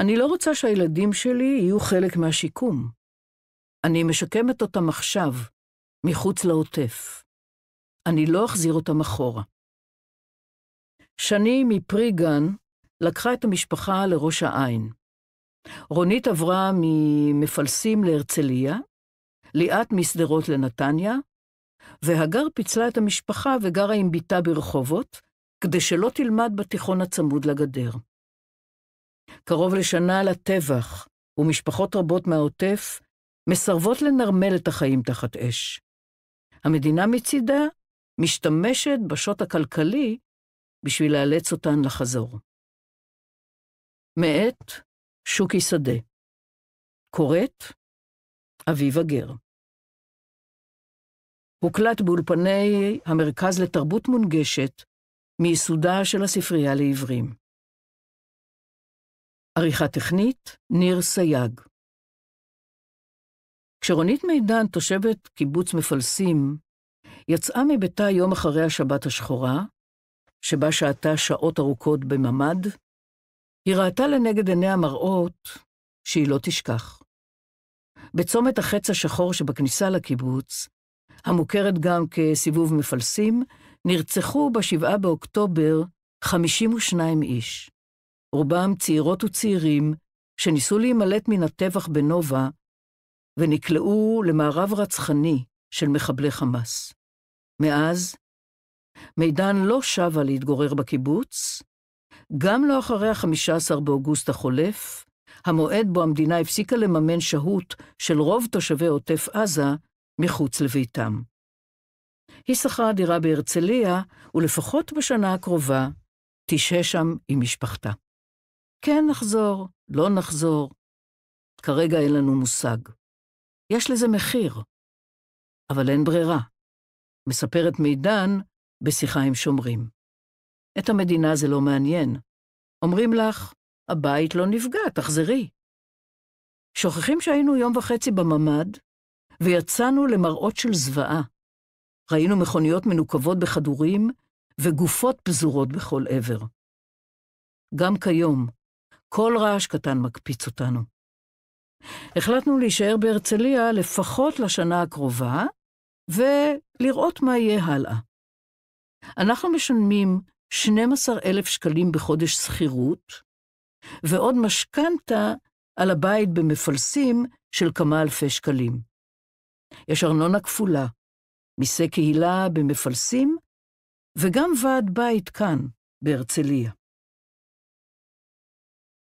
אני לא רוצה שהילדים שלי יהיו חלק מהשיקום. אני משקמת אותם עכשיו, מחוץ לעוטף. אני לא אחזיר אותם אחורה. שני מפרי גן לקחה את המשפחה לראש העין. רונית עברה ממפלסים להרצליה, ליאת משדרות לנתניה, והגר פיצלה את המשפחה וגרה עם בתה ברחובות, כדי שלא תלמד בתיכון הצמוד לגדר. קרוב לשנה לטבח, ומשפחות רבות מהעוטף מסרבות לנרמל את החיים תחת אש. המדינה מצידה משתמשת בשוט הכלכלי בשביל לאלץ אותן לחזור. מאת שוקי שדה. קוראת אביבה גר. הוקלט באולפני המרכז לתרבות מונגשת מיסודה של הספרייה לעברים. עריכה טכנית, ניר סייג. כשרונית מידן, תושבת קיבוץ מפלסים, יצאה מביתה יום אחרי השבת השחורה, שבה שהתה שעות ארוכות בממ"ד, היא ראתה לנגד עיניה מראות שהיא לא תשכח. בצומת החץ השחור שבכניסה לקיבוץ, המוכרת גם כסיבוב מפלסים, נרצחו ב-7 באוקטובר 52 איש. רובם צעירות וצעירים, שניסו להימלט מן הטבח בנובה, ונקלעו למערב רצחני של מחבלי חמאס. מאז, מידן לא שבה להתגורר בקיבוץ, גם לא אחרי ה-15 באוגוסט החולף, המועד בו המדינה הפסיקה לממן שהות של רוב תושבי עוטף עזה מחוץ לביתם. היא שכרה דירה בהרצליה, ולפחות בשנה הקרובה תשהה שם עם משפחתה. כן נחזור, לא נחזור, כרגע אין לנו מושג. יש לזה מחיר, אבל אין ברירה. מספרת מידן בשיחה עם שומרים. את המדינה זה לא מעניין. אומרים לך, הבית לא נפגע, תחזרי. שוכחים שהיינו יום וחצי בממ"ד, ויצאנו למראות של זוועה. ראינו מכוניות מנוקבות בכדורים וגופות פזורות בכל עבר. גם כיום, כל רעש קטן מקפיץ אותנו. החלטנו להישאר בהרצליה לפחות לשנה הקרובה, ולראות מה יהיה הלאה. אנחנו משלמים 12,000 שקלים בחודש שכירות, ועוד משכנתה על הבית במפלסים של כמה אלפי שקלים. יש ארנונה כפולה, מיסי קהילה במפלסים, וגם ועד בית כאן, בהרצליה.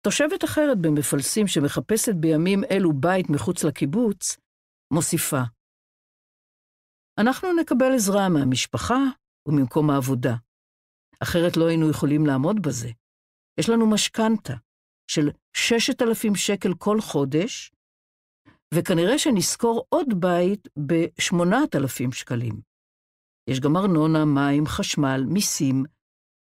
תושבת אחרת במפלסים שמחפשת בימים אלו בית מחוץ לקיבוץ, מוסיפה: אנחנו נקבל עזרה מהמשפחה וממקום העבודה, אחרת לא היינו יכולים לעמוד בזה. יש לנו משכנתה של 6,000 שקל כל חודש, וכנראה שנשכור עוד בית ב-8,000 שקלים. יש גם ארנונה, מים, חשמל, מיסים,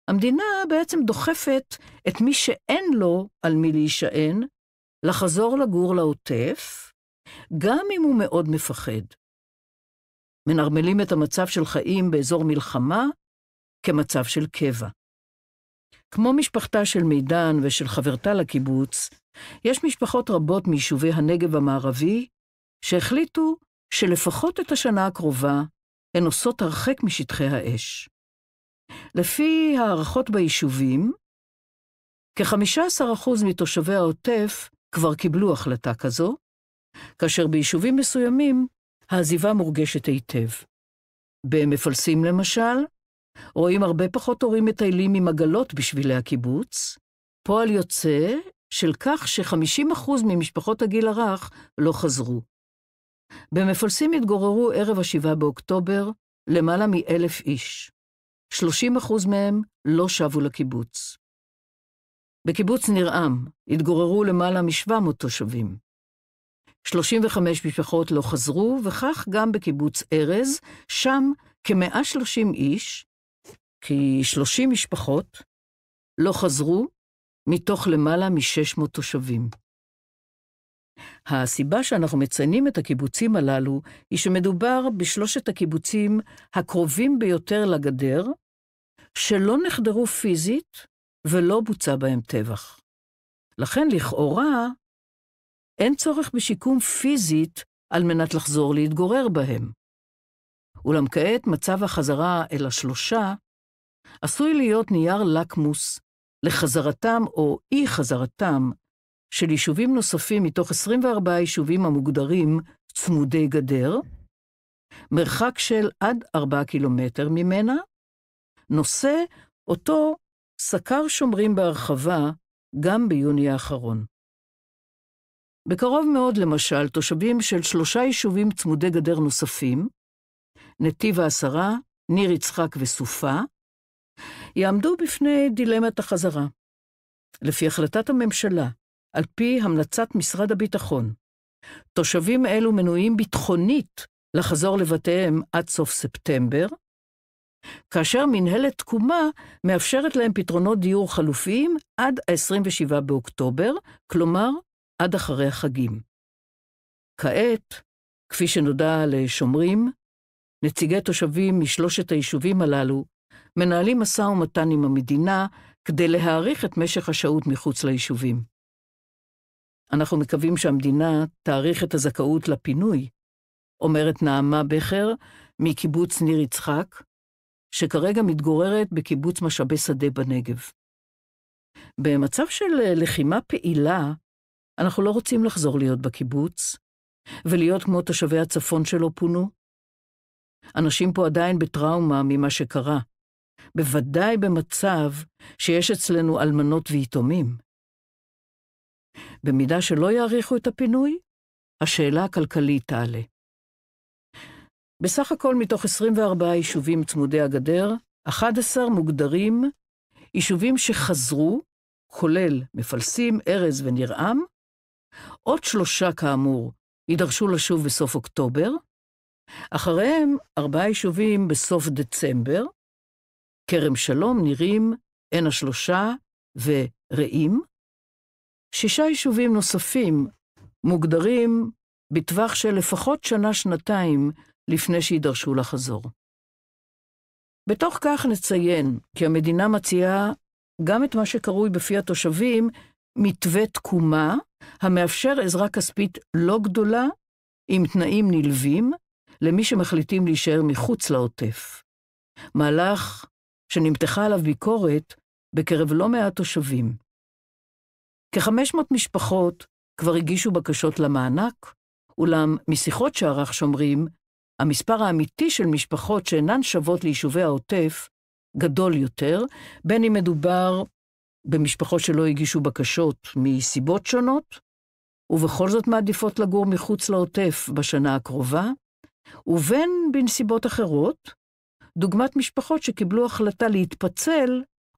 המדינה בעצם דוחפת את מי שאין לו על מי להישען, לחזור לגור לעוטף, גם אם הוא מאוד מפחד. מנרמלים את המצב של חיים באזור מלחמה כמצב של קבע. כמו משפחתה של מידן ושל חברתה לקיבוץ, יש משפחות רבות מיישובי הנגב המערבי שהחליטו שלפחות את השנה הקרובה הן עושות הרחק משטחי האש. לפי הערכות ביישובים, כ-15% מתושבי העוטף כבר קיבלו החלטה כזו, כאשר ביישובים מסוימים העזיבה מורגשת היטב. במפלסים למשל, רואים הרבה פחות הורים מטיילים עם עגלות בשבילי הקיבוץ, פועל יוצא של כך ש-50% ממשפחות הגיל הרך לא חזרו. במפלסים התגוררו ערב ה-7 באוקטובר למעלה מאלף איש. 30% מהם לא שבו לקיבוץ. בקיבוץ נרעם התגוררו למעלה מ-700 תושבים. 35 משפחות לא חזרו, וכך גם בקיבוץ ארז, שם כ-130 איש, כי 30 משפחות, לא חזרו, מתוך למעלה מ-600 תושבים. הסיבה שאנחנו מציינים את הקיבוצים הללו היא שמדובר בשלושת הקיבוצים הקרובים ביותר לגדר, שלא נחדרו פיזית ולא בוצע בהם טבח. לכן לכאורה אין צורך בשיקום פיזית על מנת לחזור להתגורר בהם. אולם כעת מצב החזרה אל השלושה עשוי להיות נייר לקמוס לחזרתם או אי-חזרתם של יישובים נוספים מתוך 24 יישובים המוגדרים צמודי גדר, מרחק של עד 4 קילומטר ממנה, נושא אותו סקר שומרים בהרחבה גם ביוני האחרון. בקרוב מאוד, למשל, תושבים של שלושה יישובים צמודי גדר נוספים, נתיב העשרה, ניר יצחק וסופה, יעמדו בפני דילמת החזרה. לפי החלטת הממשלה, על פי המלצת משרד הביטחון, תושבים אלו מנויים ביטחונית לחזור לבתיהם עד סוף ספטמבר, כאשר מנהלת תקומה מאפשרת להם פתרונות דיור חלופיים עד ה-27 באוקטובר, כלומר, עד אחרי החגים. כעת, כפי שנודע לשומרים, נציגי תושבים משלושת היישובים הללו מנהלים משא ומתן עם המדינה כדי להאריך את משך השהות מחוץ ליישובים. אנחנו מקווים שהמדינה תאריך את הזכאות לפינוי, אומרת נעמה בכר מקיבוץ ניר יצחק, שכרגע מתגוררת בקיבוץ משאבי שדה בנגב. במצב של אה, לחימה פעילה, אנחנו לא רוצים לחזור להיות בקיבוץ, ולהיות כמו תושבי הצפון שלא פונו. אנשים פה עדיין בטראומה ממה שקרה, בוודאי במצב שיש אצלנו אלמנות ויתומים. במידה שלא יעריכו את הפינוי, השאלה הכלכלית תעלה. בסך הכל מתוך 24 יישובים צמודי הגדר, 11 מוגדרים יישובים שחזרו, כולל מפלסים, ארז וניר עם, עוד שלושה כאמור יידרשו לשוב בסוף אוקטובר, אחריהם ארבעה יישובים בסוף דצמבר, כרם שלום, נירים, עין השלושה ורעים. שישה יישובים נוספים מוגדרים בטווח של לפחות שנה-שנתיים לפני שידרשו לחזור. בתוך כך נציין כי המדינה מציעה גם את מה שקרוי בפי התושבים מתווה תקומה, המאפשר עזרה כספית לא גדולה, עם תנאים נלווים, למי שמחליטים להישאר מחוץ לעוטף. מהלך שנמתחה עליו ביקורת בקרב לא מעט תושבים. כ-500 משפחות כבר הגישו בקשות למענק, אולם משיחות שערך שומרים, המספר האמיתי של משפחות שאינן שבות ליישובי העוטף גדול יותר, בין אם מדובר במשפחות שלא הגישו בקשות מסיבות שונות, ובכל זאת מעדיפות לגור מחוץ לעוטף בשנה הקרובה, ובין בנסיבות אחרות, דוגמת משפחות שקיבלו החלטה להתפצל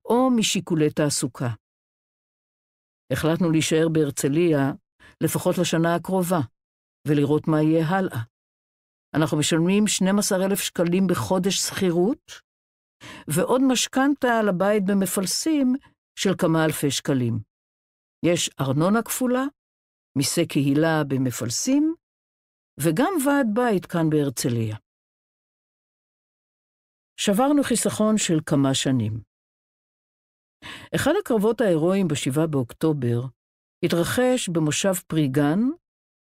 או משיקולי תעסוקה. החלטנו להישאר בהרצליה לפחות לשנה הקרובה, ולראות מה יהיה הלאה. אנחנו משלמים 12,000 שקלים בחודש שכירות, ועוד משכנתה על הבית במפלסים של כמה אלפי שקלים. יש ארנונה כפולה, מיסי קהילה במפלסים, וגם ועד בית כאן בהרצליה. שברנו חיסכון של כמה שנים. אחד הקרבות ההירואיים ב-7 באוקטובר התרחש במושב פריגן,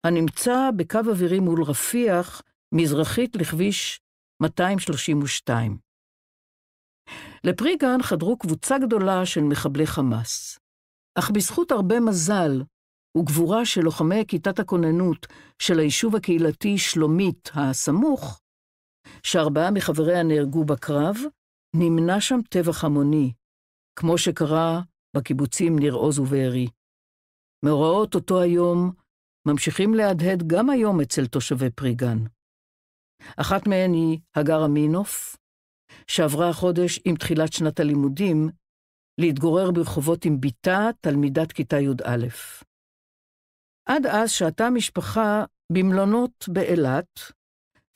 הנמצא בקו אווירי מול רפיח מזרחית לכביש 232. לפרי גן חדרו קבוצה גדולה של מחבלי חמאס. אך בזכות הרבה מזל וגבורה של לוחמי כיתת הכוננות של היישוב הקהילתי שלומית הסמוך, שארבעה מחבריה נהרגו בקרב, נמנע שם טבח המוני, כמו שקרה בקיבוצים ניר עוז ובארי. מאורעות אותו היום ממשיכים להדהד גם היום אצל תושבי פרי גן. אחת מהן היא הגר אמינוף, שעברה החודש עם תחילת שנת הלימודים להתגורר ברחובות עם בתה, תלמידת כיתה י"א. עד אז שהתה משפחה במלונות באילת,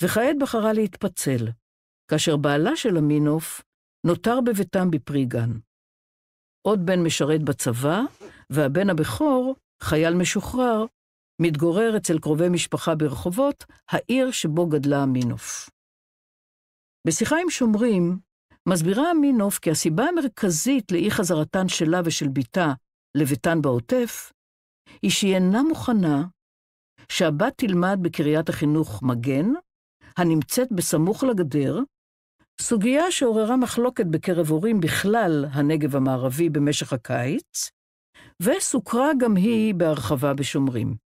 וכעת בחרה להתפצל, כאשר בעלה של אמינוף נותר בביתם בפרי גן. עוד בן משרת בצבא, והבן הבכור, חייל משוחרר, מתגורר אצל קרובי משפחה ברחובות, העיר שבו גדלה אמינוף. בשיחה עם שומרים, מסבירה אמינוף כי הסיבה המרכזית לאי חזרתן שלה ושל בתה לביתן בעוטף, היא שהיא אינה מוכנה שהבת תלמד בקריית החינוך מגן, הנמצאת בסמוך לגדר, סוגיה שעוררה מחלוקת בקרב הורים בכלל הנגב המערבי במשך הקיץ, וסוקרה גם היא בהרחבה בשומרים.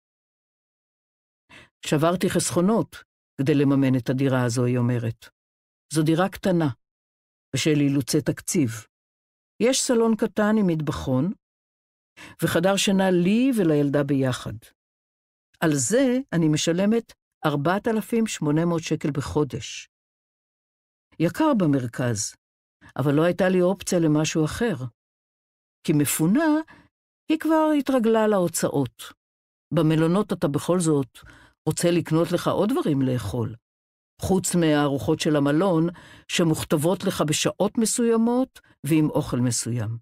שברתי חסכונות כדי לממן את הדירה הזו, היא אומרת. זו דירה קטנה, בשל אילוצי תקציב. יש סלון קטן עם מטבחון, וחדר שינה לי ולילדה ביחד. על זה אני משלמת 4,800 שקל בחודש. יקר במרכז, אבל לא הייתה לי אופציה למשהו אחר. כי מפונה, היא כבר התרגלה להוצאות. במלונות אתה בכל זאת רוצה לקנות לך עוד דברים לאכול. חוץ מהארוחות של המלון, שמוכתבות לך בשעות מסוימות ועם אוכל מסוים.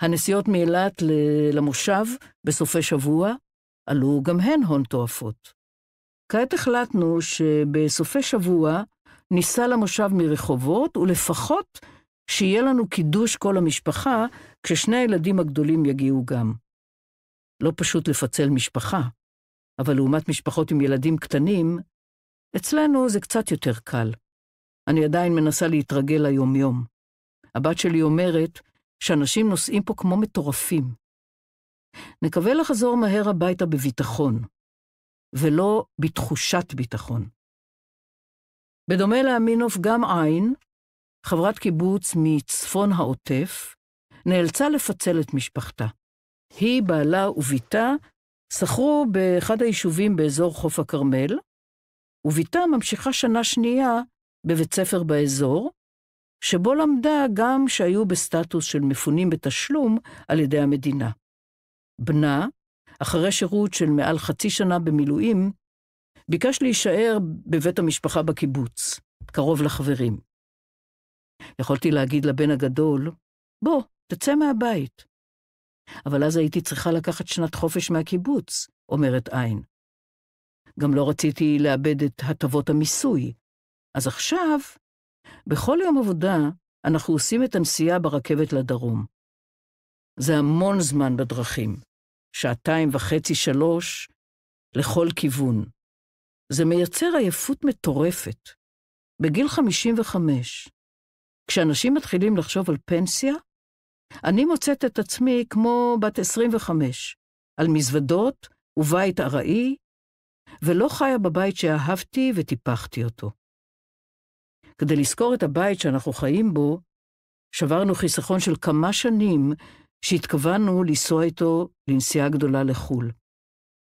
הנסיעות מאילת למושב בסופי שבוע עלו גם הן הון תועפות. כעת החלטנו שבסופי שבוע ניסע למושב מרחובות, ולפחות שיהיה לנו קידוש כל המשפחה, כששני הילדים הגדולים יגיעו גם. לא פשוט לפצל משפחה, אבל לעומת משפחות עם ילדים קטנים, אצלנו זה קצת יותר קל. אני עדיין מנסה להתרגל ליומיום. הבת שלי אומרת שאנשים נוסעים פה כמו מטורפים. נקווה לחזור מהר הביתה בביטחון, ולא בתחושת ביטחון. בדומה לאמינוף, גם עין, חברת קיבוץ מצפון העוטף, נאלצה לפצל את משפחתה. היא, בעלה ובתה שכרו באחד היישובים באזור חוף הכרמל, וביתה ממשיכה שנה שנייה בבית ספר באזור, שבו למדה גם שהיו בסטטוס של מפונים בתשלום על ידי המדינה. בנה, אחרי שירות של מעל חצי שנה במילואים, ביקש להישאר בבית המשפחה בקיבוץ, קרוב לחברים. יכולתי להגיד לבן הגדול, בוא, תצא מהבית, אבל אז הייתי צריכה לקחת שנת חופש מהקיבוץ, אומרת עין. גם לא רציתי לאבד את הטבות המיסוי. אז עכשיו, בכל יום עבודה, אנחנו עושים את הנסיעה ברכבת לדרום. זה המון זמן בדרכים, שעתיים וחצי, שלוש, לכל כיוון. זה מייצר עייפות מטורפת. בגיל 55, כשאנשים מתחילים לחשוב על פנסיה, אני מוצאת את עצמי כמו בת 25, על מזוודות ובית ארעי, ולא חיה בבית שאהבתי וטיפחתי אותו. כדי לזכור את הבית שאנחנו חיים בו, שברנו חיסכון של כמה שנים שהתכוונו לנסוע איתו לנסיעה גדולה לחו"ל.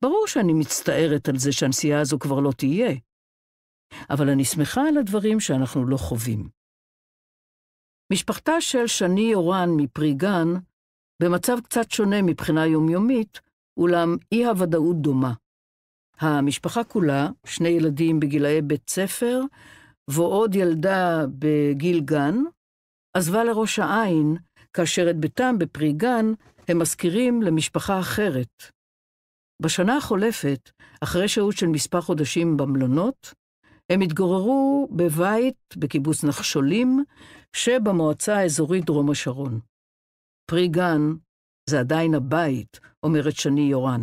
ברור שאני מצטערת על זה שהנסיעה הזו כבר לא תהיה, אבל אני שמחה על הדברים שאנחנו לא חווים. משפחתה של שני יורן מפרי גן, במצב קצת שונה מבחינה יומיומית, אולם אי-הוודאות דומה. המשפחה כולה, שני ילדים בגילאי בית ספר, ועוד ילדה בגיל גן, עזבה לראש העין, כאשר את ביתם בפרי גן הם מזכירים למשפחה אחרת. בשנה החולפת, אחרי שהות של מספר חודשים במלונות, הם התגוררו בבית בקיבוץ נחשולים שבמועצה האזורית דרום השרון. פרי גן זה עדיין הבית, אומרת שני יורן.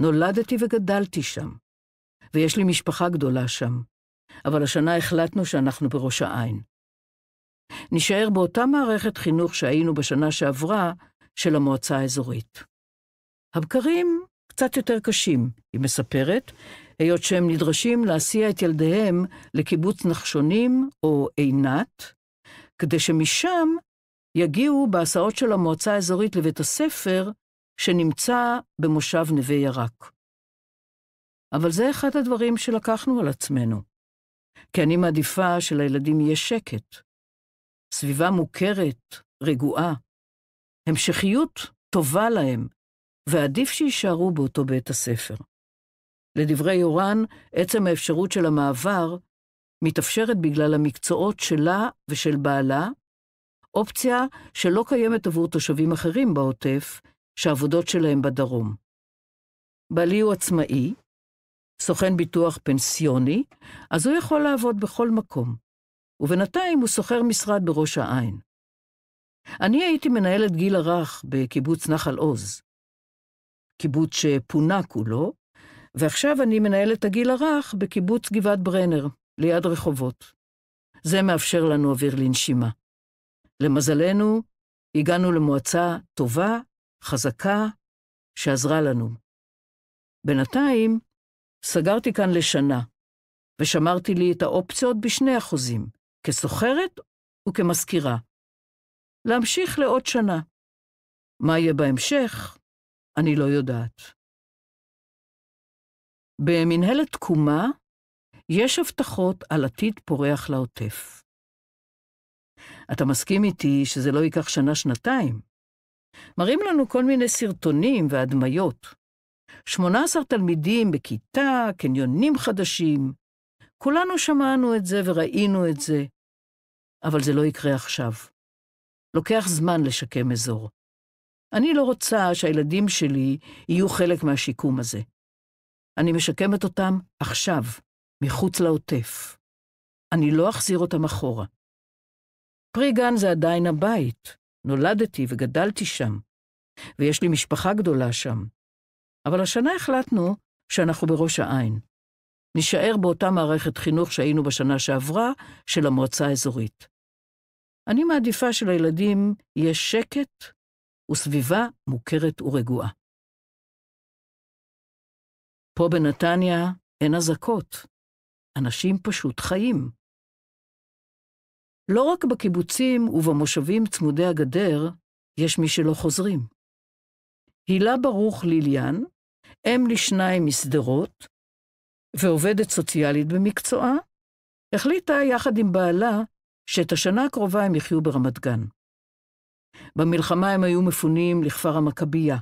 נולדתי וגדלתי שם, ויש לי משפחה גדולה שם, אבל השנה החלטנו שאנחנו בראש העין. נישאר באותה מערכת חינוך שהיינו בשנה שעברה של המועצה האזורית. הבקרים קצת יותר קשים, היא מספרת, היות שהם נדרשים להסיע את ילדיהם לקיבוץ נחשונים או עינת, כדי שמשם יגיעו בהסעות של המועצה האזורית לבית הספר שנמצא במושב נווה ירק. אבל זה אחד הדברים שלקחנו על עצמנו, כי אני מעדיפה שלילדים יהיה שקט, סביבה מוכרת, רגועה, המשכיות טובה להם, ועדיף שיישארו באותו בית הספר. לדברי יורן, עצם האפשרות של המעבר מתאפשרת בגלל המקצועות שלה ושל בעלה, אופציה שלא קיימת עבור תושבים אחרים בעוטף, שהעבודות שלהם בדרום. בעלי הוא עצמאי, סוכן ביטוח פנסיוני, אז הוא יכול לעבוד בכל מקום, ובינתיים הוא שוכר משרד בראש העין. אני הייתי מנהלת גיל הרך בקיבוץ נחל עוז, קיבוץ שפונה כולו, ועכשיו אני מנהלת הגיל הרך בקיבוץ גבעת ברנר, ליד רחובות. זה מאפשר לנו אוויר לנשימה. למזלנו, הגענו למועצה טובה, חזקה, שעזרה לנו. בינתיים, סגרתי כאן לשנה, ושמרתי לי את האופציות בשני אחוזים, כסוחרת וכמזכירה. להמשיך לעוד שנה. מה יהיה בהמשך, אני לא יודעת. במנהלת תקומה יש הבטחות על עתיד פורח לעוטף. אתה מסכים איתי שזה לא ייקח שנה-שנתיים? מראים לנו כל מיני סרטונים והדמיות. 18 תלמידים בכיתה, קניונים חדשים. כולנו שמענו את זה וראינו את זה, אבל זה לא יקרה עכשיו. לוקח זמן לשקם אזור. אני לא רוצה שהילדים שלי יהיו חלק מהשיקום הזה. אני משקמת אותם עכשיו, מחוץ לעוטף. אני לא אחזיר אותם אחורה. פרי גן זה עדיין הבית, נולדתי וגדלתי שם, ויש לי משפחה גדולה שם. אבל השנה החלטנו שאנחנו בראש העין. נישאר באותה מערכת חינוך שהיינו בשנה שעברה, של המועצה האזורית. אני מעדיפה שלילדים יהיה שקט וסביבה מוכרת ורגועה. פה בנתניה אין אזעקות, אנשים פשוט חיים. לא רק בקיבוצים ובמושבים צמודי הגדר יש מי שלא חוזרים. הילה ברוך ליליאן, אם לשניים משדרות ועובדת סוציאלית במקצועה, החליטה יחד עם בעלה שאת השנה הקרובה הם יחיו ברמת גן. במלחמה הם היו מפונים לכפר המכבייה,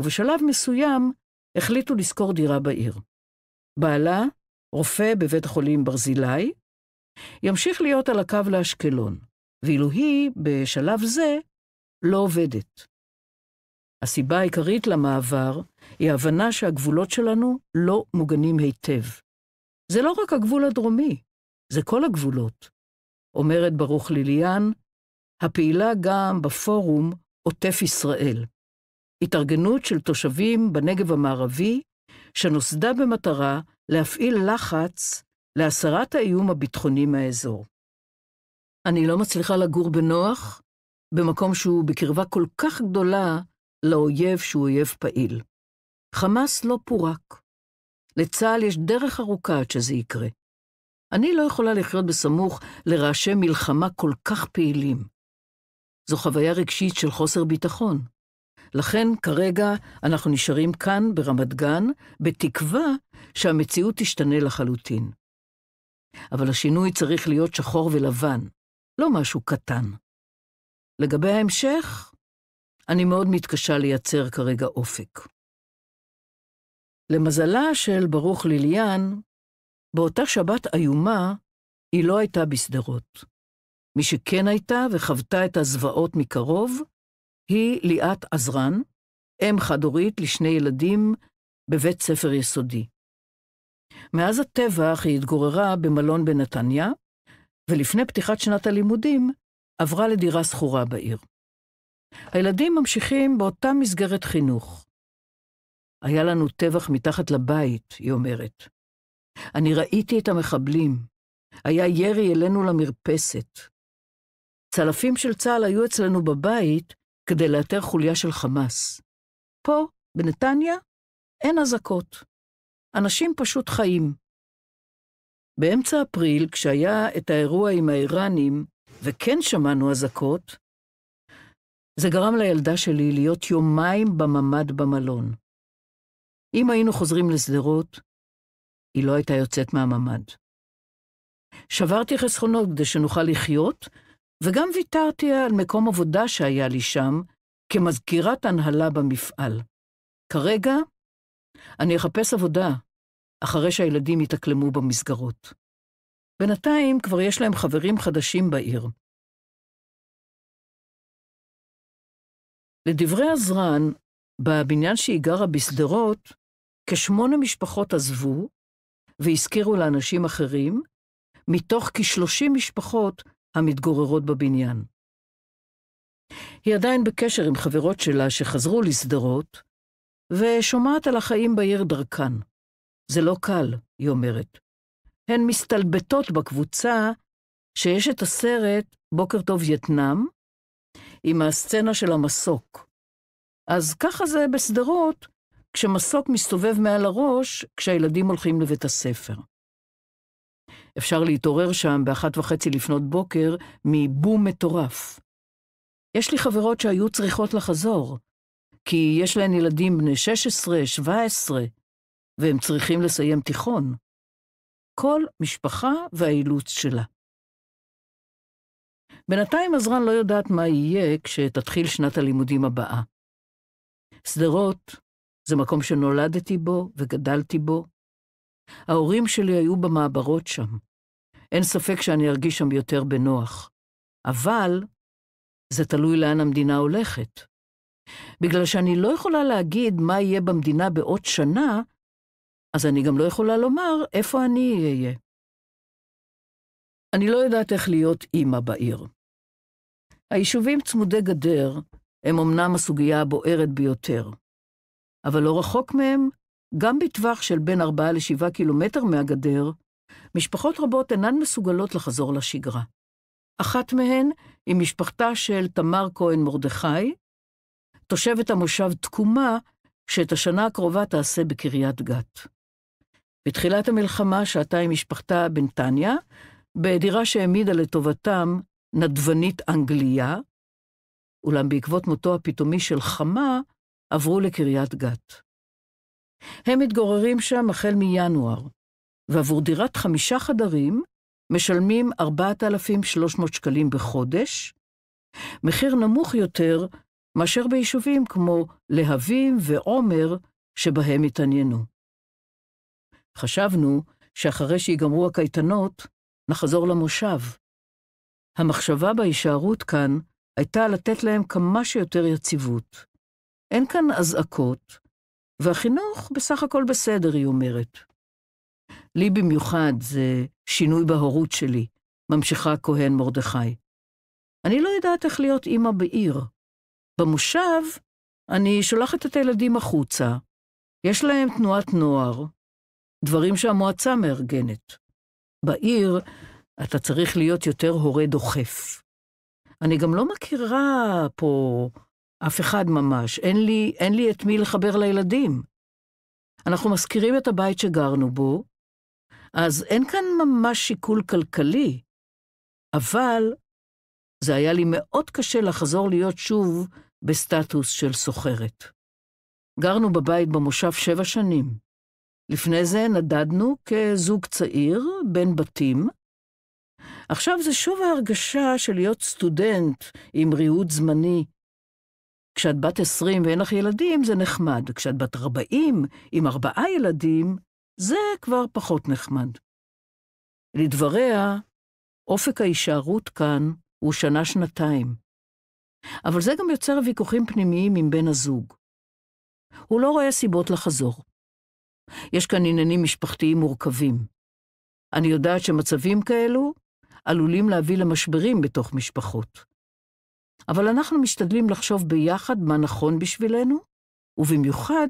ובשלב מסוים החליטו לשכור דירה בעיר. בעלה, רופא בבית החולים ברזילי, ימשיך להיות על הקו לאשקלון, ואילו היא, בשלב זה, לא עובדת. הסיבה העיקרית למעבר היא ההבנה שהגבולות שלנו לא מוגנים היטב. זה לא רק הגבול הדרומי, זה כל הגבולות. אומרת ברוך ליליאן, הפעילה גם בפורום עוטף ישראל. התארגנות של תושבים בנגב המערבי, שנוסדה במטרה להפעיל לחץ להסרת האיום הביטחוני מהאזור. אני לא מצליחה לגור בנוח במקום שהוא בקרבה כל כך גדולה לאויב שהוא אויב פעיל. חמאס לא פורק. לצה"ל יש דרך ארוכה עד שזה יקרה. אני לא יכולה לחיות בסמוך לרעשי מלחמה כל כך פעילים. זו חוויה רגשית של חוסר ביטחון. לכן כרגע אנחנו נשארים כאן ברמת גן, בתקווה שהמציאות תשתנה לחלוטין. אבל השינוי צריך להיות שחור ולבן, לא משהו קטן. לגבי ההמשך, אני מאוד מתקשה לייצר כרגע אופק. למזלה של ברוך ליליאן, באותה שבת איומה, היא לא הייתה בשדרות. מי שכן הייתה וחוותה את הזוועות מקרוב, היא ליאת עזרן, אם חד-הורית לשני ילדים בבית ספר יסודי. מאז הטבח היא התגוררה במלון בנתניה, ולפני פתיחת שנת הלימודים עברה לדירה שכורה בעיר. הילדים ממשיכים באותה מסגרת חינוך. היה לנו טבח מתחת לבית, היא אומרת. אני ראיתי את המחבלים. היה ירי אלינו למרפסת. צלפים של צה"ל היו אצלנו בבית כדי לאתר חוליה של חמאס. פה, בנתניה, אין אזעקות. אנשים פשוט חיים. באמצע אפריל, כשהיה את האירוע עם האיראנים, וכן שמענו אזעקות, זה גרם לילדה שלי להיות יומיים בממ"ד במלון. אם היינו חוזרים לשדרות, היא לא הייתה יוצאת מהממ"ד. שברתי חסכונות כדי שנוכל לחיות, וגם ויתרתי על מקום עבודה שהיה לי שם, כמזכירת הנהלה במפעל. כרגע, אני אחפש עבודה, אחרי שהילדים יתאקלמו במסגרות. בינתיים כבר יש להם חברים חדשים בעיר. לדברי עזרן, בבניין שהיא גרה בשדרות, כשמונה משפחות עזבו והשכירו לאנשים אחרים, מתוך כשלושים משפחות המתגוררות בבניין. היא עדיין בקשר עם חברות שלה שחזרו לשדרות, ושומעת על החיים בעיר דרכן. זה לא קל, היא אומרת. הן מסתלבטות בקבוצה שיש את הסרט בוקר טוב וייטנאם, עם הסצנה של המסוק. אז ככה זה בשדרות, כשמסוק מסתובב מעל הראש כשהילדים הולכים לבית הספר. אפשר להתעורר שם באחת וחצי לפנות בוקר מבום מטורף. יש לי חברות שהיו צריכות לחזור, כי יש להן ילדים בני 16, 17, והם צריכים לסיים תיכון. כל משפחה והאילוץ שלה. בינתיים עזרן לא יודעת מה יהיה כשתתחיל שנת הלימודים הבאה. שדרות זה מקום שנולדתי בו וגדלתי בו, ההורים שלי היו במעברות שם. אין ספק שאני ארגיש שם יותר בנוח. אבל זה תלוי לאן המדינה הולכת. בגלל שאני לא יכולה להגיד מה יהיה במדינה בעוד שנה, אז אני גם לא יכולה לומר איפה אני אהיה. אני לא יודעת איך להיות אימא בעיר. היישובים צמודי גדר הם אמנם הסוגיה הבוערת ביותר, אבל לא רחוק מהם גם בטווח של בין 4 ל-7 קילומטר מהגדר, משפחות רבות אינן מסוגלות לחזור לשגרה. אחת מהן היא משפחתה של תמר כהן מרדכי, תושבת המושב תקומה, שאת השנה הקרובה תעשה בקריית גת. בתחילת המלחמה שהתה עם משפחתה בנתניה, בדירה שהעמידה לטובתם נדבנית אנגליה, אולם בעקבות מותו הפתאומי של חמה, עברו לקריית גת. הם מתגוררים שם החל מינואר, ועבור דירת חמישה חדרים משלמים 4,300 שקלים בחודש, מחיר נמוך יותר מאשר ביישובים כמו להבים ועומר שבהם התעניינו. חשבנו שאחרי שיגמרו הקייטנות, נחזור למושב. המחשבה בהישארות כאן הייתה לתת להם כמה שיותר יציבות. אין כאן אזעקות, והחינוך בסך הכל בסדר, היא אומרת. לי במיוחד זה שינוי בהורות שלי, ממשיכה כהן מרדכי. אני לא יודעת איך להיות אימא בעיר. במושב אני שולחת את הילדים החוצה. יש להם תנועת נוער, דברים שהמועצה מארגנת. בעיר אתה צריך להיות יותר הורה דוחף. אני גם לא מכירה פה אף אחד ממש. אין לי, אין לי את מי לחבר לילדים. אנחנו מזכירים את הבית שגרנו בו, אז אין כאן ממש שיקול כלכלי, אבל זה היה לי מאוד קשה לחזור להיות שוב בסטטוס של סוחרת. גרנו בבית במושב שבע שנים. לפני זה נדדנו כזוג צעיר, בין בתים. עכשיו זה שוב ההרגשה של להיות סטודנט עם ריהוט זמני, כשאת בת 20 ואין לך ילדים, זה נחמד, כשאת בת 40 עם ארבעה ילדים, זה כבר פחות נחמד. לדבריה, אופק ההישארות כאן הוא שנה-שנתיים. אבל זה גם יוצר ויכוחים פנימיים עם בן הזוג. הוא לא רואה סיבות לחזור. יש כאן עניינים משפחתיים מורכבים. אני יודעת שמצבים כאלו עלולים להביא למשברים בתוך משפחות. אבל אנחנו משתדלים לחשוב ביחד מה נכון בשבילנו, ובמיוחד,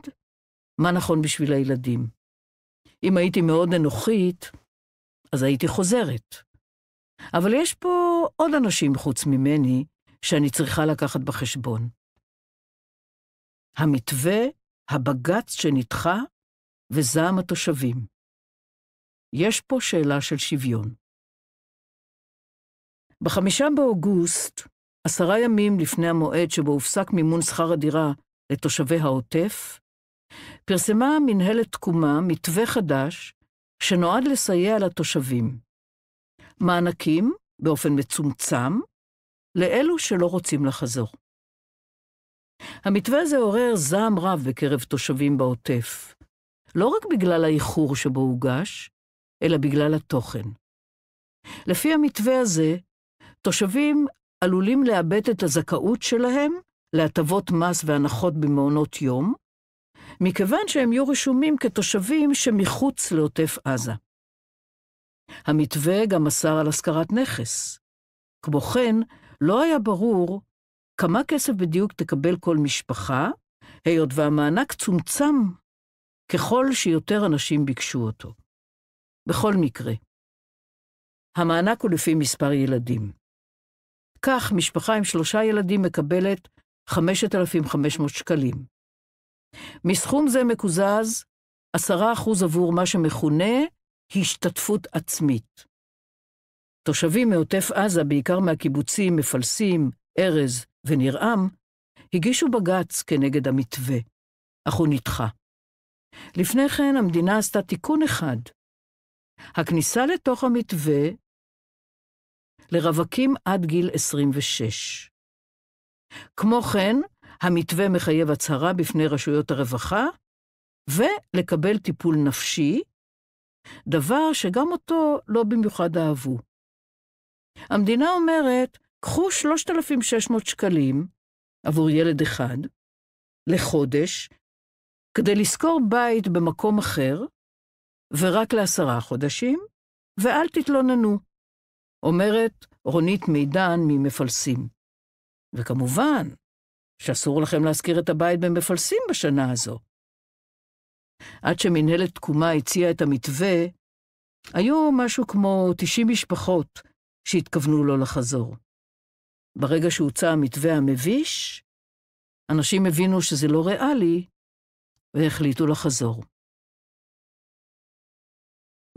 מה נכון בשביל הילדים. אם הייתי מאוד אנוכית, אז הייתי חוזרת. אבל יש פה עוד אנשים חוץ ממני שאני צריכה לקחת בחשבון. המתווה, הבג"ץ שנדחה, וזעם התושבים. יש פה שאלה של שוויון. בחמישה באוגוסט עשרה ימים לפני המועד שבו הופסק מימון שכר הדירה לתושבי העוטף, פרסמה מנהלת תקומה מתווה חדש שנועד לסייע לתושבים. מענקים, באופן מצומצם, לאלו שלא רוצים לחזור. המתווה הזה עורר זעם רב בקרב תושבים בעוטף, לא רק בגלל האיחור שבו הוגש, אלא בגלל התוכן. לפי המתווה הזה, תושבים עלולים לאבד את הזכאות שלהם להטבות מס והנחות במעונות יום, מכיוון שהם יהיו רשומים כתושבים שמחוץ לעוטף עזה. המתווה גם אסר על השכרת נכס. כמו כן, לא היה ברור כמה כסף בדיוק תקבל כל משפחה, היות והמענק צומצם ככל שיותר אנשים ביקשו אותו. בכל מקרה, המענק הוא לפי מספר ילדים. כך משפחה עם שלושה ילדים מקבלת 5,500 שקלים. מסכום זה מקוזז 10% עבור מה שמכונה השתתפות עצמית. תושבים מעוטף עזה, בעיקר מהקיבוצים מפלסים, ארז וניר הגישו בג"ץ כנגד המתווה, אך הוא נדחה. לפני כן המדינה עשתה תיקון אחד. הכניסה לתוך המתווה לרווקים עד גיל 26. כמו כן, המתווה מחייב הצהרה בפני רשויות הרווחה ולקבל טיפול נפשי, דבר שגם אותו לא במיוחד אהבו. המדינה אומרת, קחו 3,600 שקלים עבור ילד אחד לחודש, כדי לשכור בית במקום אחר, ורק לעשרה חודשים, ואל תתלוננו. אומרת רונית מידן ממפלסים. וכמובן, שאסור לכם להשכיר את הבית במפלסים בשנה הזו. עד שמנהלת תקומה הציעה את המתווה, היו משהו כמו 90 משפחות שהתכוונו לא לחזור. ברגע שהוצא המתווה המביש, אנשים הבינו שזה לא ריאלי, והחליטו לחזור.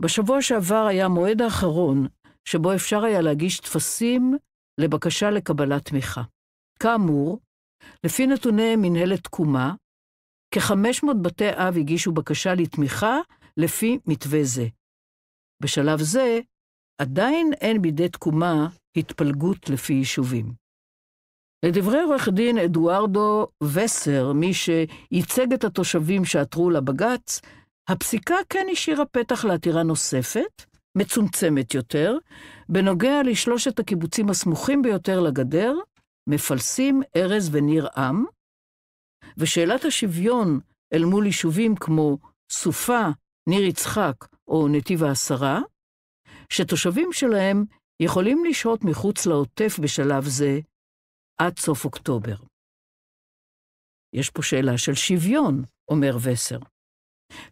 בשבוע שעבר היה המועד האחרון שבו אפשר היה להגיש טפסים לבקשה לקבלת תמיכה. כאמור, לפי נתוני מנהלת תקומה, כ-500 בתי אב הגישו בקשה לתמיכה לפי מתווה זה. בשלב זה, עדיין אין בידי תקומה התפלגות לפי יישובים. לדברי עורך דין אדוארדו וסר, מי שייצג את התושבים שעתרו לבג"ץ, הפסיקה כן השאירה פתח לעתירה נוספת, מצומצמת יותר, בנוגע לשלושת הקיבוצים הסמוכים ביותר לגדר, מפלסים, ארז וניר עם, ושאלת השוויון אל מול יישובים כמו סופה, ניר יצחק או נתיב העשרה, שתושבים שלהם יכולים לשהות מחוץ לעוטף בשלב זה עד סוף אוקטובר. יש פה שאלה של שוויון, אומר וסר.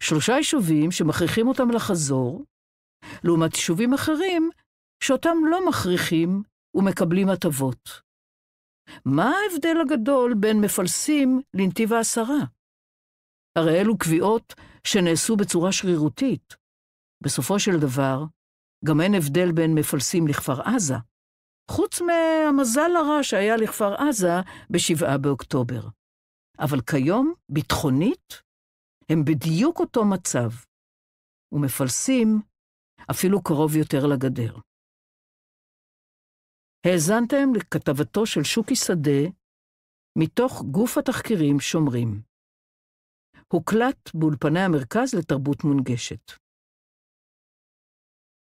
שלושה יישובים שמכריחים אותם לחזור, לעומת יישובים אחרים שאותם לא מכריחים ומקבלים הטבות. מה ההבדל הגדול בין מפלסים לנתיב העשרה? הרי אלו קביעות שנעשו בצורה שרירותית. בסופו של דבר, גם אין הבדל בין מפלסים לכפר עזה, חוץ מהמזל הרע שהיה לכפר עזה בשבעה באוקטובר. אבל כיום, ביטחונית, הם בדיוק אותו מצב. ומפלסים אפילו קרוב יותר לגדר. האזנתם לכתבתו של שוקי שדה, מתוך גוף התחקירים שומרים. הוקלט באולפני המרכז לתרבות מונגשת.